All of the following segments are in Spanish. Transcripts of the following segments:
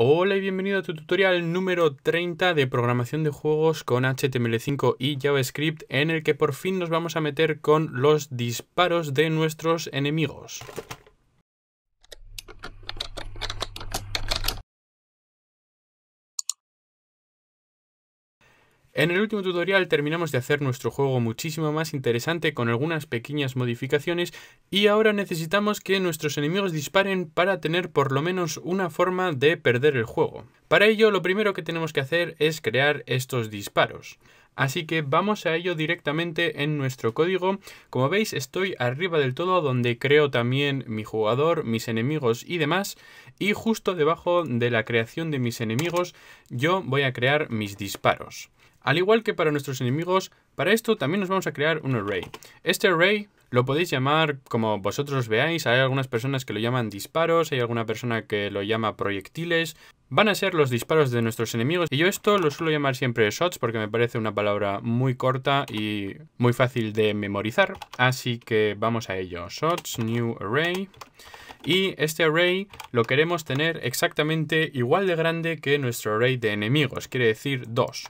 Hola y bienvenido a tu tutorial número 30 de programación de juegos con HTML5 y JavaScript en el que por fin nos vamos a meter con los disparos de nuestros enemigos. En el último tutorial terminamos de hacer nuestro juego muchísimo más interesante con algunas pequeñas modificaciones y ahora necesitamos que nuestros enemigos disparen para tener por lo menos una forma de perder el juego. Para ello lo primero que tenemos que hacer es crear estos disparos. Así que vamos a ello directamente en nuestro código. Como veis estoy arriba del todo donde creo también mi jugador, mis enemigos y demás y justo debajo de la creación de mis enemigos yo voy a crear mis disparos. Al igual que para nuestros enemigos, para esto también nos vamos a crear un array. Este array lo podéis llamar como vosotros veáis, hay algunas personas que lo llaman disparos, hay alguna persona que lo llama proyectiles. Van a ser los disparos de nuestros enemigos y yo esto lo suelo llamar siempre shots porque me parece una palabra muy corta y muy fácil de memorizar. Así que vamos a ello. Shots, new array. Y este array lo queremos tener exactamente igual de grande que nuestro array de enemigos, quiere decir dos.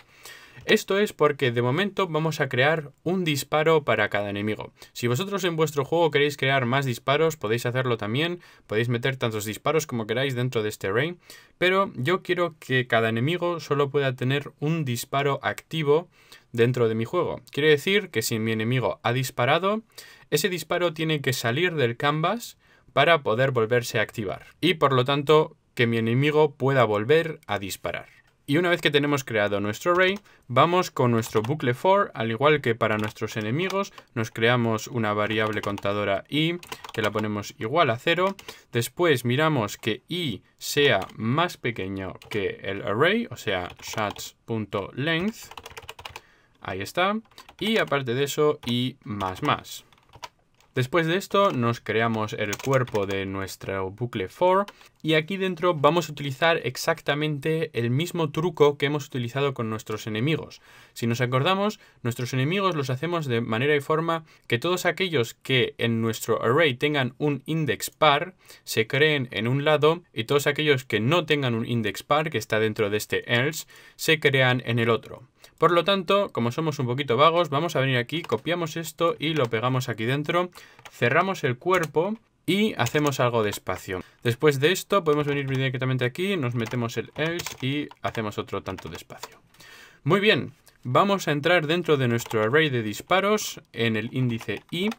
Esto es porque de momento vamos a crear un disparo para cada enemigo. Si vosotros en vuestro juego queréis crear más disparos, podéis hacerlo también, podéis meter tantos disparos como queráis dentro de este array, pero yo quiero que cada enemigo solo pueda tener un disparo activo dentro de mi juego. Quiere decir que si mi enemigo ha disparado, ese disparo tiene que salir del canvas para poder volverse a activar y por lo tanto que mi enemigo pueda volver a disparar. Y una vez que tenemos creado nuestro array, vamos con nuestro bucle for, al igual que para nuestros enemigos, nos creamos una variable contadora i, que la ponemos igual a 0. Después miramos que i sea más pequeño que el array, o sea, shots.length. Ahí está. Y aparte de eso, i más más. Después de esto nos creamos el cuerpo de nuestro bucle for y aquí dentro vamos a utilizar exactamente el mismo truco que hemos utilizado con nuestros enemigos. Si nos acordamos, nuestros enemigos los hacemos de manera y forma que todos aquellos que en nuestro array tengan un index par se creen en un lado y todos aquellos que no tengan un index par que está dentro de este else se crean en el otro. Por lo tanto, como somos un poquito vagos, vamos a venir aquí, copiamos esto y lo pegamos aquí dentro, cerramos el cuerpo y hacemos algo de espacio. Después de esto podemos venir directamente aquí, nos metemos el else y hacemos otro tanto de espacio. Muy bien, vamos a entrar dentro de nuestro array de disparos en el índice i,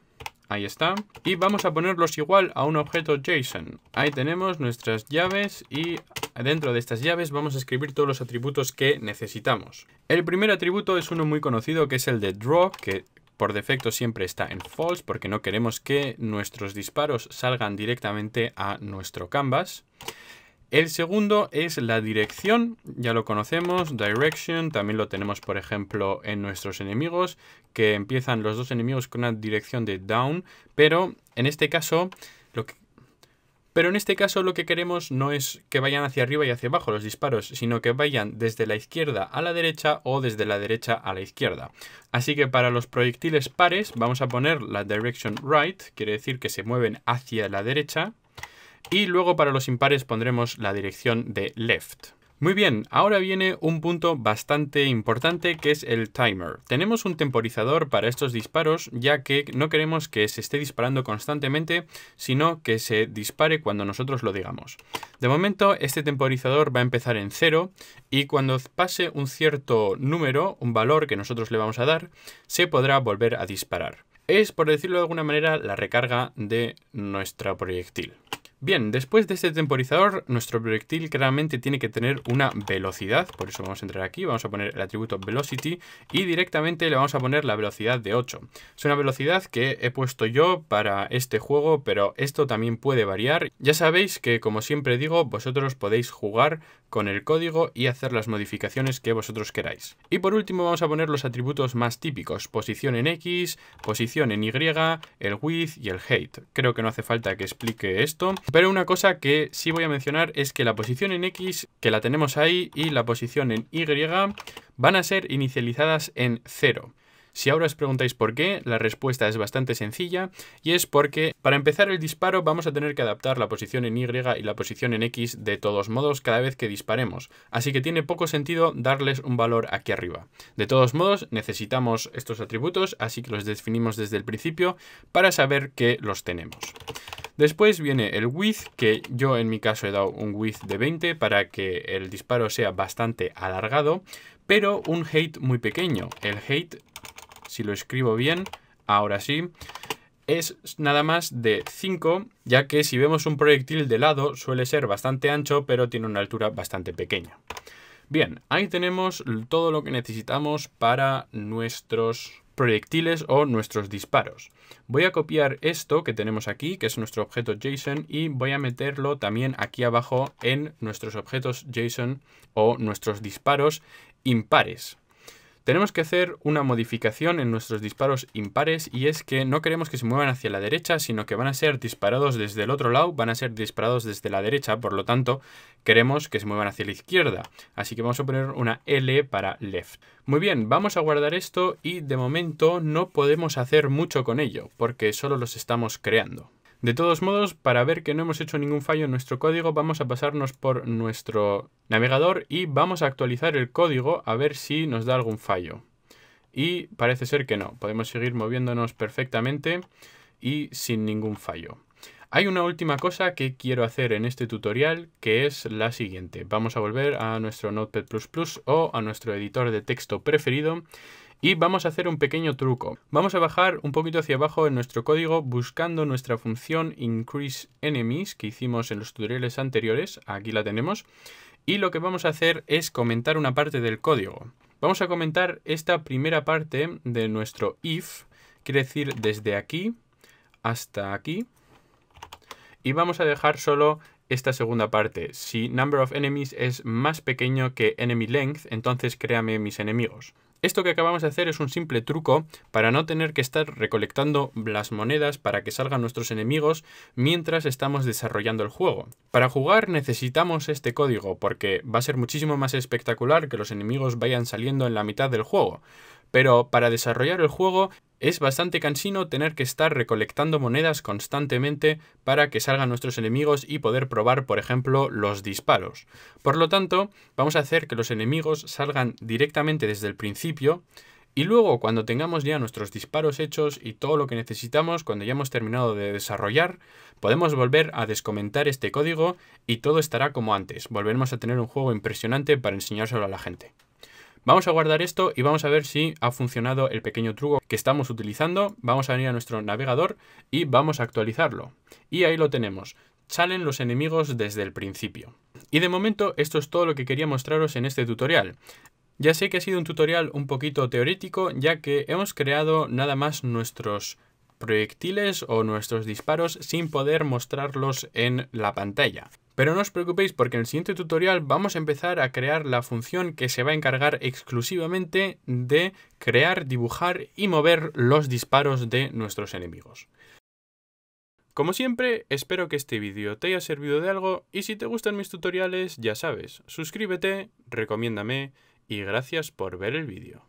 ahí está, y vamos a ponerlos igual a un objeto JSON. Ahí tenemos nuestras llaves y Dentro de estas llaves vamos a escribir todos los atributos que necesitamos. El primer atributo es uno muy conocido que es el de draw, que por defecto siempre está en false porque no queremos que nuestros disparos salgan directamente a nuestro canvas. El segundo es la dirección, ya lo conocemos, direction, también lo tenemos por ejemplo en nuestros enemigos, que empiezan los dos enemigos con una dirección de down, pero en este caso lo que pero en este caso lo que queremos no es que vayan hacia arriba y hacia abajo los disparos, sino que vayan desde la izquierda a la derecha o desde la derecha a la izquierda. Así que para los proyectiles pares vamos a poner la direction right, quiere decir que se mueven hacia la derecha. Y luego para los impares pondremos la dirección de left. Muy bien, ahora viene un punto bastante importante que es el timer. Tenemos un temporizador para estos disparos ya que no queremos que se esté disparando constantemente, sino que se dispare cuando nosotros lo digamos. De momento este temporizador va a empezar en cero y cuando pase un cierto número, un valor que nosotros le vamos a dar, se podrá volver a disparar. Es, por decirlo de alguna manera, la recarga de nuestro proyectil. Bien, después de este temporizador, nuestro proyectil claramente tiene que tener una velocidad, por eso vamos a entrar aquí, vamos a poner el atributo velocity y directamente le vamos a poner la velocidad de 8. Es una velocidad que he puesto yo para este juego, pero esto también puede variar. Ya sabéis que, como siempre digo, vosotros podéis jugar con el código y hacer las modificaciones que vosotros queráis. Y por último vamos a poner los atributos más típicos, posición en X, posición en Y, el width y el height. Creo que no hace falta que explique esto, pero una cosa que sí voy a mencionar es que la posición en X, que la tenemos ahí, y la posición en Y van a ser inicializadas en 0. Si ahora os preguntáis por qué, la respuesta es bastante sencilla y es porque para empezar el disparo vamos a tener que adaptar la posición en Y y la posición en X de todos modos cada vez que disparemos, así que tiene poco sentido darles un valor aquí arriba. De todos modos necesitamos estos atributos, así que los definimos desde el principio para saber que los tenemos. Después viene el width, que yo en mi caso he dado un width de 20 para que el disparo sea bastante alargado, pero un height muy pequeño. El height si lo escribo bien, ahora sí, es nada más de 5, ya que si vemos un proyectil de lado suele ser bastante ancho, pero tiene una altura bastante pequeña. Bien, ahí tenemos todo lo que necesitamos para nuestros proyectiles o nuestros disparos. Voy a copiar esto que tenemos aquí, que es nuestro objeto JSON, y voy a meterlo también aquí abajo en nuestros objetos JSON o nuestros disparos impares. Tenemos que hacer una modificación en nuestros disparos impares y es que no queremos que se muevan hacia la derecha, sino que van a ser disparados desde el otro lado, van a ser disparados desde la derecha, por lo tanto queremos que se muevan hacia la izquierda. Así que vamos a poner una L para left. Muy bien, vamos a guardar esto y de momento no podemos hacer mucho con ello, porque solo los estamos creando. De todos modos, para ver que no hemos hecho ningún fallo en nuestro código, vamos a pasarnos por nuestro navegador y vamos a actualizar el código a ver si nos da algún fallo. Y parece ser que no, podemos seguir moviéndonos perfectamente y sin ningún fallo. Hay una última cosa que quiero hacer en este tutorial, que es la siguiente. Vamos a volver a nuestro Notepad++ o a nuestro editor de texto preferido y vamos a hacer un pequeño truco. Vamos a bajar un poquito hacia abajo en nuestro código buscando nuestra función increase enemies que hicimos en los tutoriales anteriores. Aquí la tenemos. Y lo que vamos a hacer es comentar una parte del código. Vamos a comentar esta primera parte de nuestro if, quiere decir desde aquí hasta aquí. Y vamos a dejar solo esta segunda parte. Si number of enemies es más pequeño que enemy length, entonces créame mis enemigos. Esto que acabamos de hacer es un simple truco para no tener que estar recolectando las monedas para que salgan nuestros enemigos mientras estamos desarrollando el juego. Para jugar necesitamos este código porque va a ser muchísimo más espectacular que los enemigos vayan saliendo en la mitad del juego pero para desarrollar el juego es bastante cansino tener que estar recolectando monedas constantemente para que salgan nuestros enemigos y poder probar, por ejemplo, los disparos. Por lo tanto, vamos a hacer que los enemigos salgan directamente desde el principio y luego cuando tengamos ya nuestros disparos hechos y todo lo que necesitamos, cuando ya hemos terminado de desarrollar, podemos volver a descomentar este código y todo estará como antes. Volveremos a tener un juego impresionante para enseñárselo a la gente. Vamos a guardar esto y vamos a ver si ha funcionado el pequeño truco que estamos utilizando. Vamos a venir a nuestro navegador y vamos a actualizarlo. Y ahí lo tenemos. Salen los enemigos desde el principio. Y de momento esto es todo lo que quería mostraros en este tutorial. Ya sé que ha sido un tutorial un poquito teórico, ya que hemos creado nada más nuestros proyectiles o nuestros disparos sin poder mostrarlos en la pantalla. Pero no os preocupéis porque en el siguiente tutorial vamos a empezar a crear la función que se va a encargar exclusivamente de crear, dibujar y mover los disparos de nuestros enemigos. Como siempre, espero que este vídeo te haya servido de algo y si te gustan mis tutoriales, ya sabes, suscríbete, recomiéndame y gracias por ver el vídeo.